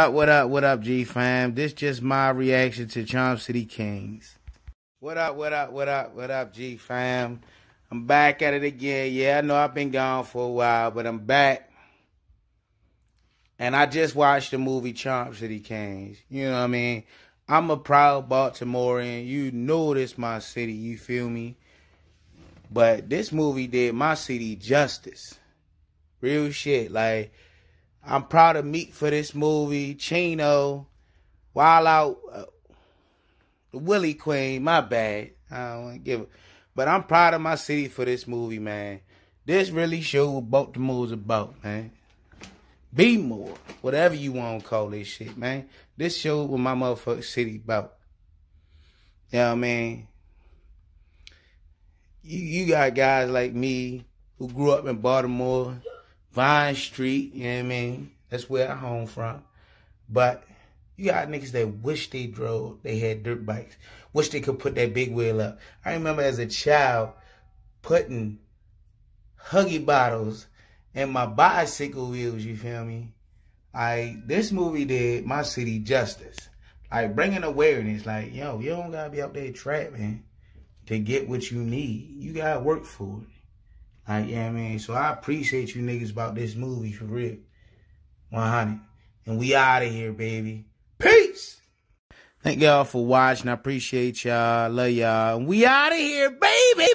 up, uh, what up, what up, G fam? This just my reaction to Charm City Kings. What up, what up, what up, what up, G fam? I'm back at it again. Yeah, I know I've been gone for a while, but I'm back. And I just watched the movie Charm City Kings. You know what I mean? I'm a proud Baltimorean. You know this my city, you feel me? But this movie did my city justice. Real shit. Like I'm proud of Meek for this movie. Chino, Wild Out, uh, the Willie Queen. My bad. I don't want to give it. But I'm proud of my city for this movie, man. This really showed what Baltimore's about, man. Be more, whatever you want to call this shit, man. This showed what my motherfucking city about. You know what I mean? You, you got guys like me who grew up in Baltimore Vine Street, you know what I mean? That's where I home from. But you got niggas that wish they drove, they had dirt bikes, wish they could put that big wheel up. I remember as a child putting huggy bottles in my bicycle wheels, you feel me? I this movie did my city justice. Like bringing awareness, like, yo, you don't gotta be up there trapping to get what you need. You gotta work for it. Like, yeah, I mean, so I appreciate you niggas about this movie for real. 100. And we out of here, baby. Peace. Thank y'all for watching. I appreciate y'all. Love y'all. We out of here, baby.